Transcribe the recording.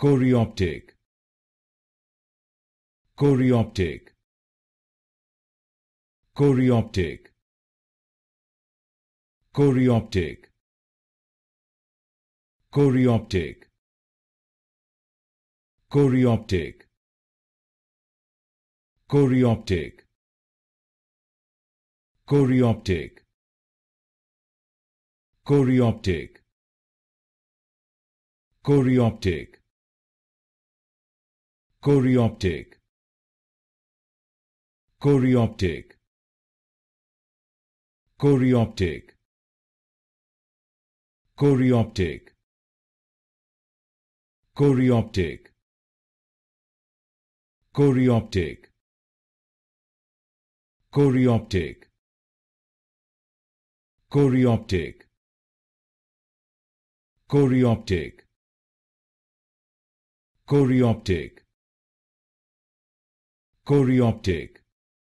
Coreoptic Coreoptic Coreoptic Coreoptic Coreoptic Coreoptic Coreoptic Coreoptic Coreoptic Coreoptic Coreoptic Coreoptic Coreoptic Coreoptic Coreoptic Coreoptic Coreoptic Coreoptic Coreoptic Coreoptic coreoptic